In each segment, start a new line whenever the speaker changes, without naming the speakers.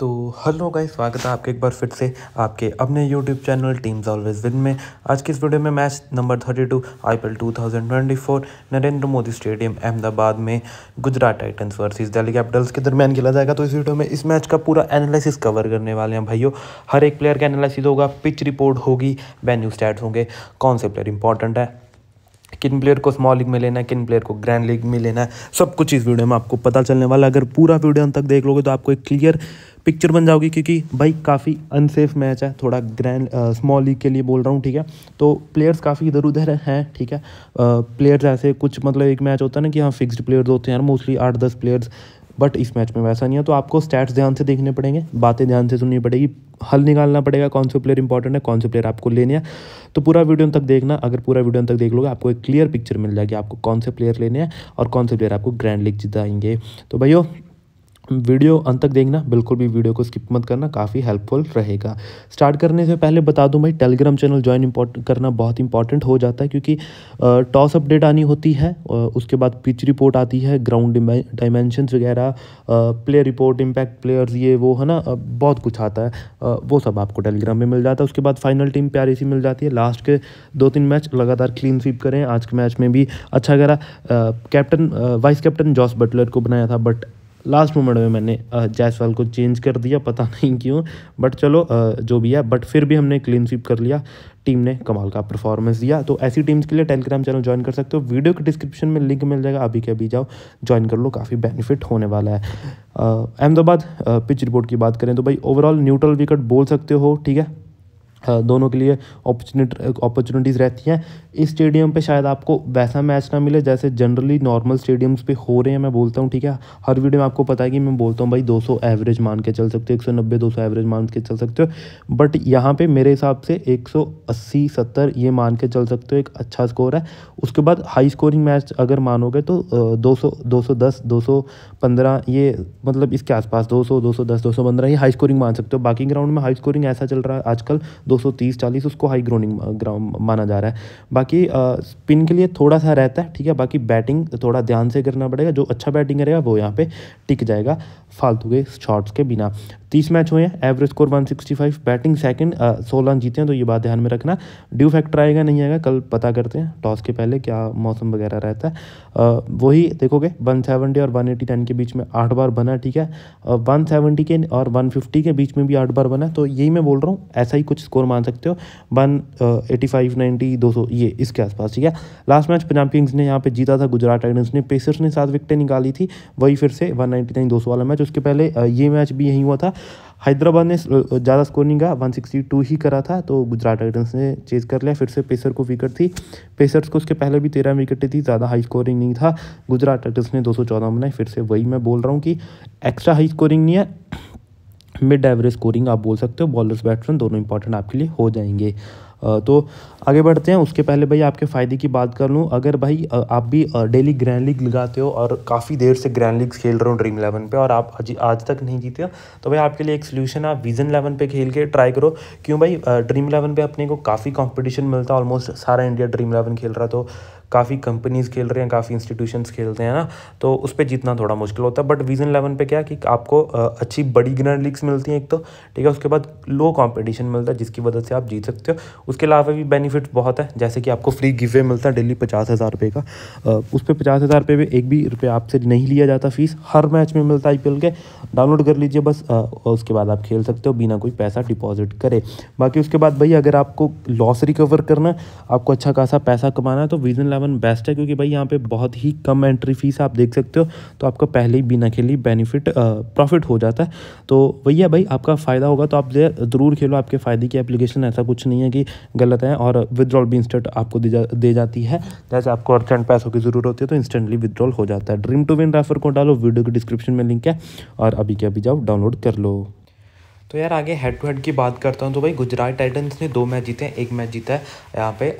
तो hello guys स्वागत है आपके एक बार फिर से आपके अपने YouTube channel teams always win में आज की इस वीडियो में match number thirty thousand twenty four Narendra Modi stadium Ahmedabad में Gujarat Titans versus Delhi Capitals के दरमियान खेला जाएगा तो इस वीडियो में इस मैच का पूरा एनालिसिस कवर करने वाले हैं भाइयों हर एक प्लेयर का एनालिसिस होगा पिच रिपोर्ट होगी वेन्यू स्टैट्स होंगे कौन से प्लेयर इंपॉर्टेंट है किन प्लेयर को स्मॉल लीग में लेना है किन प्लेयर को ग्रैंड लीग में लेना है सब कुछ इस वीडियो में आपको पता चलने वाला है अगर पूरा वीडियो अंत तक देख लोगे तो आपको एक क्लियर पिक्चर बन जाओगी क्योंकि भाई काफ़ी अनसेफ मैच है थोड़ा ग्रैंड स्मॉल लीग के लिए बोल रहा हूँ ठीक है तो प्लेयर्स काफ़ी इधर उधर हैं ठीक है प्लेयर्स ऐसे कुछ मतलब एक मैच होता है ना कि हाँ फिक्सड प्लेयर्स होते हैं मोस्टली आठ दस प्लेयर्स बट इस मैच में वैसा नहीं है तो आपको स्टैट्स ध्यान से देखने पड़ेंगे बातें ध्यान से सुननी पड़ेगी हल निकालना पड़ेगा कौन से प्लेयर इंपॉर्टेंट है कौन से प्लेयर आपको लेने हैं तो पूरा वीडियो तक देखना अगर पूरा वीडियो तक देख लोगे आपको एक क्लियर पिक्चर मिल जाएगी आपको कौन से प्लेयर लेने हैं और कौन से प्लेयर आपको ग्रैंड लीग जिताएंगे तो भैया वीडियो अंत तक देखना बिल्कुल भी वीडियो को स्किप मत करना काफ़ी हेल्पफुल रहेगा स्टार्ट करने से पहले बता दूं भाई टेलीग्राम चैनल ज्वाइन इम्पोर्ट करना बहुत इंपॉर्टेंट हो जाता है क्योंकि टॉस अपडेट आनी होती है उसके बाद पिच रिपोर्ट आती है ग्राउंड डायमेंशन वगैरह प्लेयर रिपोर्ट इम्पैक्ट प्लेयर्स ये वो है ना बहुत कुछ आता है वो सब आपको टेलीग्राम में मिल जाता है उसके बाद फाइनल टीम प्यारी सी मिल जाती है लास्ट के दो तीन मैच लगातार क्लीन स्वीप करें आज के मैच में भी अच्छा करा captain vice captain Jos Buttler को बनाया था बट लास्ट मोमेंट में मैंने जायसवाल को चेंज कर दिया पता नहीं क्यों बट चलो जो भी है बट फिर भी हमने क्लीन स्वीप कर लिया टीम ने कमाल का परफॉर्मेंस दिया तो ऐसी टीम्स के लिए टेलीग्राम चैनल ज्वाइन कर सकते हो वीडियो के डिस्क्रिप्शन में लिंक मिल जाएगा अभी के अभी जाओ ज्वाइन कर लो काफ़ी बेनिफिट होने वाला है अहमदाबाद पिच रिपोर्ट की बात करें तो भाई ओवरऑल न्यूट्रल विकेट बोल सकते हो ठीक है दोनों के लिए अपॉर्चुनिटी अपॉर्चुनिटीज़ रहती हैं इस स्टेडियम पे शायद आपको वैसा मैच ना मिले जैसे जनरली नॉर्मल स्टेडियम्स पे हो रहे हैं मैं बोलता हूँ ठीक है हर वीडियो में आपको पता है कि मैं बोलता हूँ भाई 200 एवरेज मान के चल सकते हो 190 200 एवरेज मान के चल सकते हो बट यहाँ पे मेरे हिसाब से 180 70 ये मान के चल सकते हो एक अच्छा स्कोर है उसके बाद हाई स्कोरिंग मैच अगर मानोगे तो दो सौ दो सौ दस दो सौ पंद्रह ये मतलब इसके आसपास दो सौ दो सौ दस दो सौ पंद्रह ये हाई स्कोरिंग मान सकते हो बाकी ग्राउंड में हाई स्कोरिंग ऐसा चल रहा है आजकल दो 230 40 उसको हाई ग्रोनिंग ग्राउंड माना जा रहा है बाकी स्पिन के लिए थोड़ा सा रहता है ठीक है बाकी बैटिंग थोड़ा ध्यान से करना पड़ेगा जो अच्छा बैटिंग रहेगा वो यहाँ पे टिक जाएगा फालतू के शॉट्स के बिना तीस मैच हुए हैं एवरेज स्कोर 165 बैटिंग सेकंड सोलह जीते हैं तो ये बात ध्यान में रखना ड्यू फैक्टर आएगा नहीं आएगा कल पता करते हैं टॉस के पहले क्या मौसम वगैरह रहता है वही देखोगे 170 और 189 के बीच में आठ बार बना ठीक है वन सेवेंटी के और वन फिफ्टी के बीच में भी आठ बार बना तो यही मैं बोल रहा हूँ ऐसा ही कुछ स्कोर मान सकते हो वन एटी फाइव नाइन्टी दो सौ ये इसके आसपास ठीक है लास्ट मैच पंजाब किंग्स ने यहाँ पर जीता था गुजरात टाइटन्स ने पेसर्स ने सात विकटें निकाली थी वही फिर से वन नाइन्टी नाइन दो सौ वाला मैच उसके पहले ये मैच भी यही हुआ था हैदराबाद ने ज़्यादा स्कोर नहीं कहा 162 ही करा था तो गुजरात टाइटन्स ने चेज कर लिया फिर से पेसर को विकेट थी पेसर्स को उसके पहले भी तेरह विकेटें थी ज़्यादा हाई स्कोरिंग नहीं था गुजरात टाइटन्स ने 214 बनाए फिर से वही मैं बोल रहा हूँ कि एक्स्ट्रा हाई स्कोरिंग नहीं है मिड एवरेज स्कोरिंग आप बोल सकते हो बॉलर्स बैट्समैन दोनों इंपॉर्टेंट आपके लिए हो जाएंगे तो आगे बढ़ते हैं उसके पहले भाई आपके फ़ायदे की बात कर लूँ अगर भाई आप भी डेली ग्रैंड लीग लगाते हो और काफ़ी देर से ग्रैंड लीग खेल रहे हो ड्रीम इलेवन पे और आप आज तक नहीं जीते हो तो भाई आपके लिए एक सोल्यूशन आप विजन इलेवन पे खेल के ट्राई करो क्यों भाई ड्रीम इलेवन पे अपने को काफ़ी कॉम्पिटिशन मिलता है ऑलमोस्ट सारा इंडिया ड्रीम इलेवन खेल रहा तो काफ़ी कंपनीज़ खेल रहे हैं काफ़ी इंस्टीट्यूशंस खेलते हैं ना तो उस पर जीतना थोड़ा मुश्किल होता है बट विजन इलेवन पे क्या कि आपको अच्छी बड़ी ग्रैंड लीग्स मिलती हैं एक तो ठीक है उसके बाद लो कॉम्पिटिशन मिलता है जिसकी वजह से आप जीत सकते हो उसके अलावा भी बेनिफिट बहुत है जैसे कि आपको फ्री गिवे मिलता है डेली पचास हज़ार रुपये का उस पर पचास हज़ार रुपये एक भी रुपये आपसे नहीं लिया जाता फीस हर मैच में मिलता है आई के डाउनलोड कर लीजिए बस उसके बाद आप खेल सकते हो बिना कोई पैसा डिपॉजिट करे बाकी उसके बाद भाई अगर आपको लॉस रिकवर करना है आपको अच्छा खासा पैसा कमाना है तो विजन वाला बेस्ट है क्योंकि भाई यहाँ पे बहुत ही कम एंट्री फीस आप देख सकते हो तो आपका पहले ही बिना खेली बेनिफिट प्रॉफिट हो जाता है तो वही है भाई आपका फ़ायदा होगा तो आप ज़रूर खेलो आपके फ़ायदे की एप्लीकेशन ऐसा कुछ नहीं है कि गलत है और विदड्रॉल भी इंस्टेंट आपको दे, जा, दे जाती है जैसे आपको अर्जेंट पैसों की ज़रूरत होती है तो इंस्टेंटली विदड्रॉल हो जाता है ड्रीम टू विन रेफर को डालो वीडियो के डिस्क्रिप्शन में लिंक है और अभी के अभी जाओ डाउनलोड कर लो तो यार आगे हेड टू हेड की बात करता हूँ तो भाई गुजरात टाइटन्स ने दो मैच जीते हैं एक मैच जीता है यहाँ पे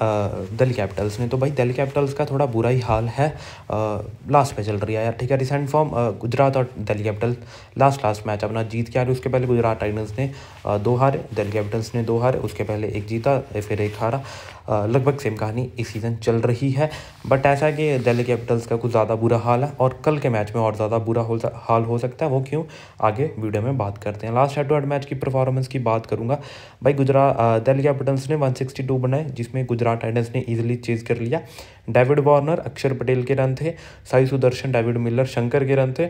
दिल्ली कैपिटल्स ने तो भाई दिल्ली कैपिटल्स का थोड़ा बुरा ही हाल है लास्ट पे चल रही है यार ठीक है रिसेंट फॉर्म गुजरात और Delhi capital last last match अपना जीत के आ रही उसके पहले गुजरात टाइटन्स ने दो हारे दिल्ली कैपिटल्स ने दो हारे उसके पहले एक जीता फिर एक हारा लगभग सेम कहानी इस सीज़न चल रही है बट ऐसा है कि दिल्ली कैपिटल्स का कुछ ज़्यादा बुरा हाल है और कल के मैच में और ज़्यादा बुरा हाल हो सकता है वो क्यों आगे वीडियो में बात करते हैं last head to head match की परफॉर्मेंस की बात करूँगा भाई गुजरात दिल्ली कैपिटल्स ने वन बनाए जिसमें गुजरात टाइटन्स ने ईजिली चेज कर लिया डेविड वार्नर अक्षर पटेल के रन थे साई सुदर्शन डेविड मिलर शंकर के रन थे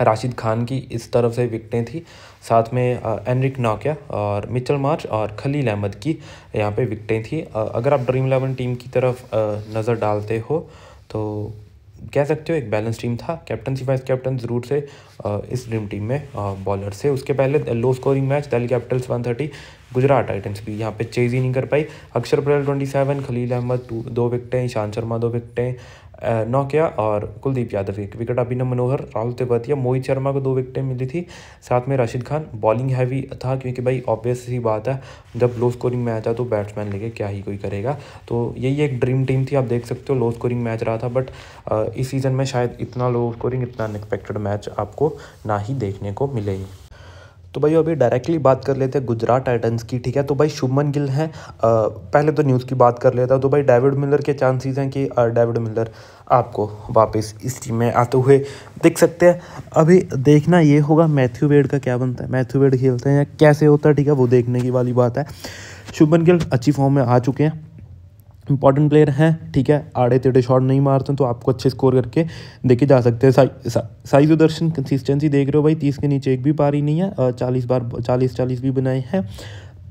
राशिद खान की इस तरफ से विकटें थी साथ में एनरिक नाकिया और मिचल मार्च और खलील अहमद की यहाँ पे विकटें थी अगर आप ड्रीम इलेवन टीम की तरफ नज़र डालते हो तो कह सकते हो एक बैलेंस टीम था कैप्टनसी वाइस कैप्टन ज़रूर से इस ड्रीम टीम में बॉलर से उसके पहले low scoring match Delhi capitals one thirty Gujarat titans भी यहाँ पे चेज ही नहीं कर पाई अक्षर पटेल ट्वेंटी सेवन खलील अहमद दो विकटें ईशान शर्मा दो विकटें नौकिया और कुलदीप यादव एक विकेट अभिनव मनोहर राहुल तेवतिया मोहित शर्मा को दो विकेटें मिली थी साथ में राशिद खान बॉलिंग हैवी था क्योंकि भाई ऑब्वियस ही बात है जब लो स्कोरिंग मैच है तो बैट्समैन लेके क्या ही कोई करेगा तो यही एक ड्रीम टीम थी आप देख सकते हो लो स्कोरिंग मैच रहा था बट इस सीज़न में शायद इतना लो स्कोरिंग इतना अनएक्सपेक्टेड मैच आपको ना ही देखने को मिलेगी तो भाई अभी डायरेक्टली बात कर लेते हैं गुजरात टाइटन्स की ठीक है तो भाई शुभमन गिल हैं पहले तो न्यूज़ की बात कर लेता हूँ तो भाई डेविड मिलर के चांसेस हैं कि डेविड मिलर आपको वापस इस टीम में आते हुए देख सकते हैं अभी देखना ये होगा मैथ्यू वेड का क्या बनता है मैथ्यू वेड खेलते हैं कैसे होता है ठीक है वो देखने की वाली बात है शुभमन गिल अच्छी फॉर्म में आ चुके हैं इंपॉर्टेंट प्लेयर हैं ठीक है आड़े तेड़े शॉट नहीं मारते तो आपको अच्छे स्कोर करके देखे जा सकते हैं साई सा, साई सुदर्शन कंसिस्टेंसी देख रहे हो भाई तीस के नीचे एक भी पारी नहीं है चालीस बार चालीस चालीस भी बनाए हैं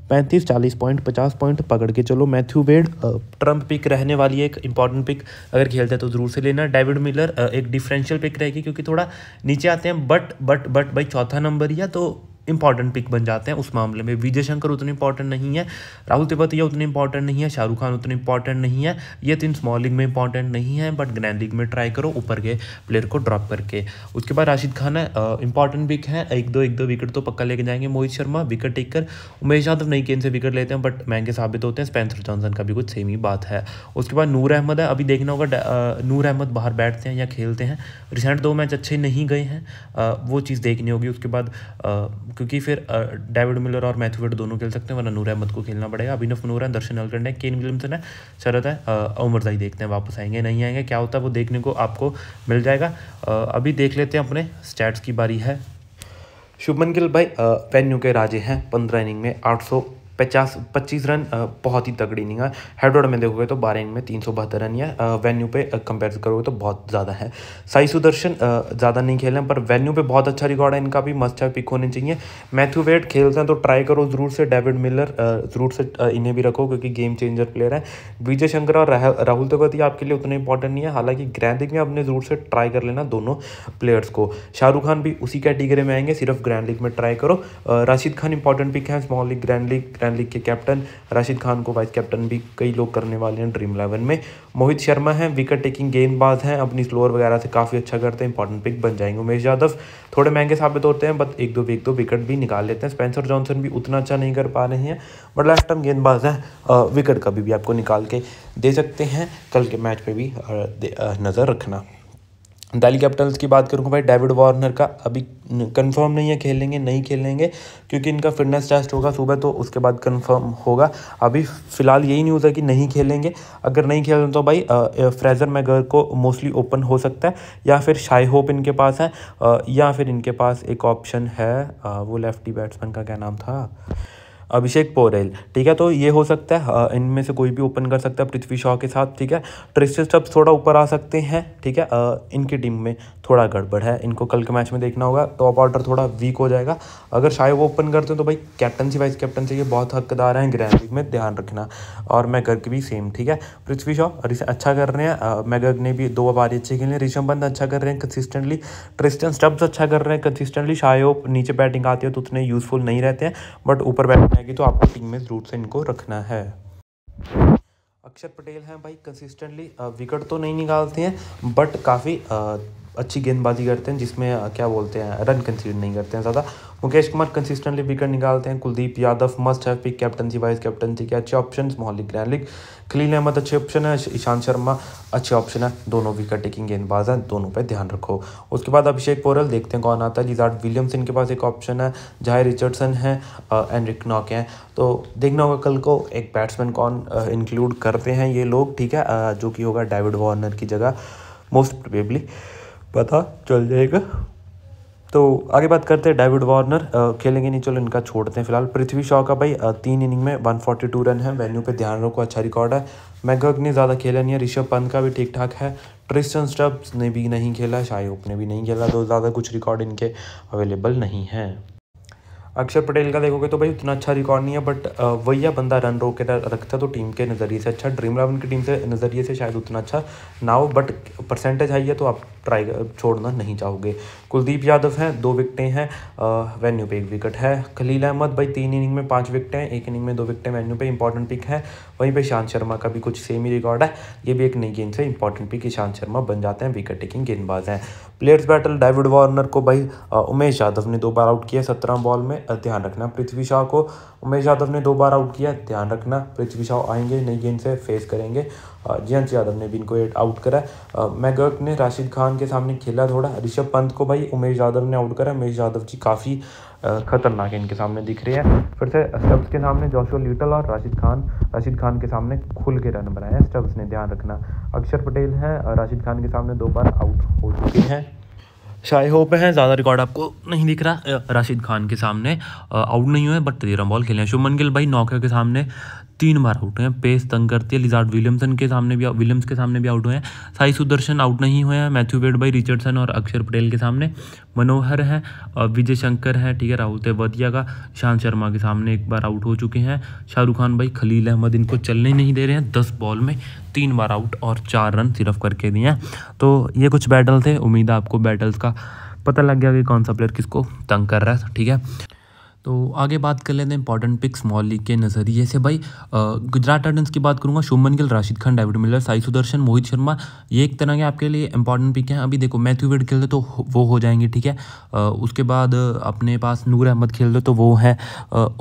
पैंतीस चालीस पॉइंट पचास पॉइंट पकड़ के चलो मैथ्यू वेड ट्रम्प पिक रहने वाली है एक इंपॉर्टेंट पिक अगर खेलते हैं तो ज़रूर से लेना डेविड मिलर एक डिफरेंशियल पिक रहेगी क्योंकि थोड़ा नीचे आते हैं बट बट बट भाई चौथा नंबर ही है तो इंपॉर्टेंट पिक बन जाते हैं उस मामले में विजय शंकर उतने इंपॉर्टेंट नहीं है राहुल तिपतिया उतने इंपॉर्टेंट नहीं है शाहरुख खान उतने इंपॉर्टेंट नहीं है ये तीन स्मॉल लीग में इंपॉर्टेंट नहीं है बट ग्रैंड लीग में ट्राई करो ऊपर के प्लेयर को ड्रॉप करके उसके बाद
राशिद खान है इंपॉर्टेंट पिक है एक दो एक दो विकेट तो पक्का लेके जाएंगे मोहित शर्मा विकेट टेक कर उमेश यादव नई गेंद से विकेट लेते हैं बट महंगे साबित होते हैं स्पेंसर जॉनसन का भी कुछ सेम ही बात है उसके बाद नूर अहमद है अभी देखना होगा नूर अहमद बाहर बैठते हैं या खेलते हैं रिसेंट दो मैच अच्छे नहीं गए
हैं वो चीज़ देखनी होगी उसके बाद क्योंकि फिर डेविड मिलर और मैथ्यू वेड दोनों खेल सकते हैं वरना नूर अहमद को खेलना पड़ेगा अभिनव नूर है दर्शन अलकंड है केन विलियमसन है शरद है उमरदाई देखते हैं वापस आएंगे नहीं आएंगे क्या होता है वो देखने को आपको मिल जाएगा अभी देख लेते हैं अपने स्टैट्स की बारी है शुभमन गिल भाई वेन्यू के राजे हैं पंद्रह इनिंग में आठ पचास पच्चीस रन बहुत ही तगड़ी इनिंग है हेडवर्ड में देखोगे तो बारह इनिंग में तीन सौ बहत्तर रन या वेन्यू पे कंपेयर करोगे तो बहुत ज़्यादा है साई सुदर्शन ज़्यादा नहीं खेल रहे पर वेन्यू पे बहुत अच्छा रिकॉर्ड है इनका भी मस्त है पिक होने चाहिए मैथ्यू वेट खेलते हैं तो ट्राई करो ज़रूर से डेविड मिलर ज़रूर से इन्हें भी रखो क्योंकि गेम चेंजर प्लेयर है विजय शंकर और राहुल तगवती आपके लिए उतना इंपॉर्टेंट नहीं है हालांकि ग्रैंड में आपने ज़रूर से ट्राई कर लेना दोनों प्लेयर्स को शाहरुख खान भी उसी कैटेगरी में आएंगे सिर्फ ग्रैंड लीग में ट्राई करो राशिद खान इंपॉर्टेंट पिक है small league grand league captain league के कैप्टन राशिद खान को वाइस कैप्टन भी कई लोग करने वाले हैं ड्रीम इलेवन में मोहित शर्मा हैं विकेट टेकिंग गेंदबाज हैं अपनी स्लोअर वगैरह से काफ़ी अच्छा करते हैं इंपॉर्टेंट पिक बन जाएंगे उमेश यादव थोड़े महंगे साबित होते हैं बट एक दो एक दो विकेट भी निकाल लेते हैं स्पेंसर जॉनसन भी उतना अच्छा नहीं कर पा रहे हैं बट लास्ट टाइम गेंदबाज हैं विकेट कभी भी आपको निकाल के दे सकते हैं कल के मैच पर भी नज़र रखना दिल्ली कैपिटल्स की बात करूँगा भाई डेविड वार्नर का अभी कंफर्म नहीं है खेलेंगे नहीं खेलेंगे क्योंकि इनका फिटनेस टेस्ट होगा सुबह तो उसके बाद कंफर्म होगा अभी फ़िलहाल यही न्यूज़ है कि नहीं खेलेंगे अगर नहीं खेल तो भाई फ्रेजर मैगर को मोस्टली ओपन हो सकता है या फिर शाई होप इनके पास है या फिर इनके पास एक ऑप्शन है वो लेफ्टी बैट्समैन का क्या नाम था अभिषेक पोरेल ठीक है तो ये हो सकता है इनमें से कोई भी ओपन कर सकता है पृथ्वी शॉ के साथ ठीक है ट्रिस्टर स्टब्स थोड़ा ऊपर आ सकते हैं ठीक है इनकी टीम में थोड़ा गड़बड़ है इनको कल के मैच में देखना होगा टॉप ऑर्डर थोड़ा वीक हो जाएगा अगर शायद वो ओपन करते हैं तो भाई कैप्टनसी वाइस कैप्टनसी के बहुत हकदार हैं ग्रैंड लीग में ध्यान रखना और मैं गर्ग भी सेम ठीक है पृथ्वी शॉ अच्छा कर रहे हैं मैं गर्ग ने भी दो बारी अच्छी खेली ऋषभ पंत अच्छा कर रहे हैं कंसिस्टेंटली ट्रिस्टन स्टब्स अच्छा कर रहे हैं कंसिस्टेंटली शायद नीचे बैटिंग आती है तो उतने यूजफुल नहीं रहते हैं बट ऊपर बैटिंग आएगी तो आपको टीम में ज़रूर से इनको रखना है अक्षर पटेल हैं भाई कंसिस्टेंटली विकेट तो नहीं निकालते हैं बट काफ़ी अच्छी गेंदबाजी करते हैं जिसमें क्या बोलते हैं रन कंसीड नहीं करते हैं ज़्यादा मुकेश कुमार कंसिस्टेंटली विकेट निकालते हैं Kuldeep Yadav must have pick captaincy vice captaincy के अच्छे ऑप्शन मोहल्लिक ग्रैलिक खलील अहमद अच्छे ऑप्शन है ईशांत शर्मा अच्छे ऑप्शन है दोनों विकेट टेकिंग गेंदबाज हैं दोनों पर ध्यान रखो उसके बाद अभिषेक पोरल देखते हैं कौन आता है लिजार्ड विलियम्स इनके पास एक ऑप्शन है जाहिर रिचर्डसन है एंड्रिक नॉक हैं तो देखना होगा कल को एक बैट्समैन कौन इंक्लूड करते हैं ये लोग ठीक है जो कि होगा डेविड वार्नर की जगह मोस्ट प्रोबेबली पता चल जाएगा तो आगे बात करते हैं डेविड वार्नर खेलेंगे नहीं चलो इनका छोड़ते हैं फिलहाल पृथ्वी शॉ का भाई तीन इनिंग में 142 रन है वेन्यू पे ध्यान रखो अच्छा रिकॉर्ड है मैगक ने ज़्यादा खेला नहीं है ऋषभ पंत का भी ठीक ठाक है ट्रिस्टन स्टब्स ने भी नहीं खेला शाही होप ने भी नहीं खेला तो ज़्यादा कुछ रिकॉर्ड इनके अवेलेबल नहीं है अक्षर पटेल का देखोगे तो भाई उतना अच्छा रिकॉर्ड नहीं है बट वही बंदा रन रोक के रखता तो टीम के नज़रिए से अच्छा ड्रीम इलेवन की टीम से नज़रिए से शायद उतना अच्छा ना हो बट परसेंटेज हाई है तो आप ट्राई छोड़ना नहीं चाहोगे कुलदीप यादव हैं दो विकटें हैं वेन्यू पे एक विकेट है खलील अहमद भाई तीन इनिंग में पाँच विकटें हैं एक इनिंग में दो विकटें वेन्यू पे इंपॉर्टेंट पिक है वहीं पर ईशांत शर्मा का भी कुछ सेम ही रिकॉर्ड है ये भी एक नई गेंद से इंपॉर्टेंट पिक ईशांत शर्मा बन जाते हैं विकेट टेकिंग गेंदबाज हैं प्लेयर्स बैटल डेविड वार्नर को भाई उमेश यादव ने दो बार आउट किया सत्रह बॉल में ध्यान रखना पृथ्वी शाह को उमेश यादव ने दो बार आउट किया ध्यान रखना पृथ्वी शाह आएंगे नई गेंद से फेस करेंगे जयंत यादव ने भी इनको आउट करा मैगर्क ने राशिद खान के सामने खेला थोड़ा ऋषभ पंत को भाई उमेश यादव ने आउट करा उमेश यादव जी काफ़ी खतरनाक इनके सामने दिख रहे हैं फिर से स्टब्स के सामने जोशो लिटल और राशिद खान राशिद खान के सामने खुल के रन बनाए हैं स्टब्स ने ध्यान रखना अक्षर पटेल हैं राशिद खान के सामने दो बार आउट हो चुके हैं
शाई होप है ज़्यादा रिकॉर्ड आपको नहीं दिख रहा राशिद खान के सामने आउट नहीं हुए बट तेरह बॉल खेले शुभमन गिल भाई नौकर के सामने तीन बार आउट हुए हैं पेस तंग करती है लिजार्ड विलियमसन के सामने भी विलियम्स के सामने भी आउट हुए हैं साई सुदर्शन आउट नहीं हुए हैं मैथ्यू वेड भाई रिचर्डसन और अक्षर पटेल के सामने मनोहर हैं विजय शंकर हैं ठीक है राहुल तेवतिया का शांत शर्मा के सामने एक बार आउट हो चुके हैं शाहरुख खान भाई खलील अहमद इनको चलने नहीं दे रहे हैं दस बॉल में तीन बार आउट और चार रन सिर्फ करके दिए हैं तो ये कुछ बैटल थे उम्मीद है आपको बैटल्स का पता लग गया कि कौन सा प्लेयर किसको तंग कर रहा है ठीक है तो आगे बात कर लेते हैं इंपॉर्टेंट स्मॉल लीग के नज़रिए से भाई गुजरात टाइटन्स की बात करूंगा शुभमन गिल राशिद खान डेविड मिलर साई सुदर्शन मोहित शर्मा ये एक तरह के आपके लिए इंपॉर्टेंट पिक हैं अभी देखो मैथ्यू वेड खेल दो तो वो हो जाएंगे ठीक है उसके बाद अपने पास नूर अहमद खेल दो तो वो है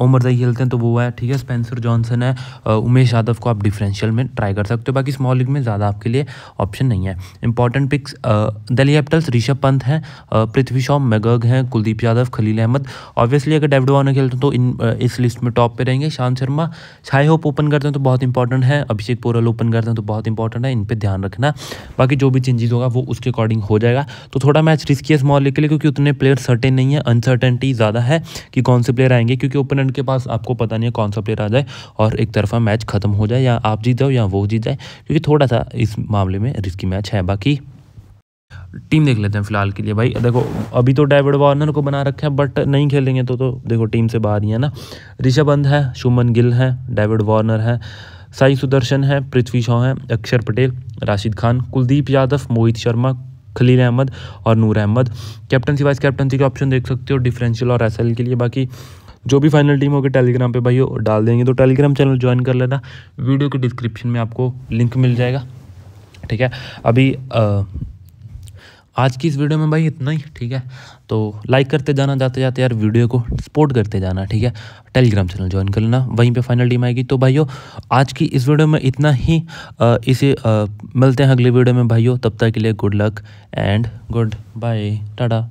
ओमर जई खेलते हैं तो वो है ठीक है स्पेंसर जॉनसन है उमेश यादव को आप डिफरेंशियल में ट्राई कर सकते हो बाकी स्मॉल लीग में ज़्यादा आपके लिए ऑप्शन नहीं है important picks Delhi capitals Rishabh Pant हैं पृथ्वी शॉ मेगग हैं कुलदीप यादव खलील अहमद ऑब्वियसली अगर डेविड डुवाना खेलते हैं तो इन इस लिस्ट में टॉप पे रहेंगे शांत शर्मा छाई होप ओपन करते हैं तो बहुत इंपॉर्टेंट है अभिषेक पोरल ओपन करते हैं तो बहुत इंपॉर्टेंट है इन पर ध्यान रखना बाकी जो भी चेंजेस होगा वो उसके अकॉर्डिंग हो जाएगा तो थोड़ा मैच रिस्की है स्मॉल के लिए क्योंकि उतने प्लेयर सर्टेन नहीं है अनसर्टेंटी ज़्यादा है कि कौन से प्लेयर आएंगे क्योंकि ओपोनेंट के पास आपको पता नहीं है कौन सा प्लेयर आ जाए और एक तरफा मैच खत्म हो जाए या आप जीत जाओ या वो जीत जाए क्योंकि थोड़ा सा इस मामले में रिस्की मैच है बाकी टीम देख लेते हैं फिलहाल के लिए भाई देखो अभी तो डेविड वार्नर को बना रखा है बट नहीं खेलेंगे तो तो देखो टीम से बाहर ही है ना ऋषभ पंत है शुमन गिल है डेविड वार्नर है साई सुदर्शन है पृथ्वी शॉ है अक्षर पटेल राशिद खान कुलदीप यादव मोहित शर्मा खलील अहमद और Noor Ahmed captaincy vice captaincy के ऑप्शन देख सकते हो डिफरेंशियल और एस के लिए बाकी जो भी फाइनल टीम होगी टेलीग्राम पे भाई हो डाल देंगे तो टेलीग्राम चैनल ज्वाइन कर लेना वीडियो के डिस्क्रिप्शन में आपको लिंक मिल जाएगा ठीक है अभी आ, आज की इस वीडियो में भाई इतना ही ठीक है तो लाइक करते जाना जाते जाते यार वीडियो को सपोर्ट करते जाना ठीक है टेलीग्राम चैनल ज्वाइन कर लेना वहीं पे फाइनल टीम आएगी तो भाइयों आज की इस वीडियो में इतना ही आ, इसे आ, मिलते हैं अगले वीडियो में भाइयों तब तक के लिए good luck and good bye Tata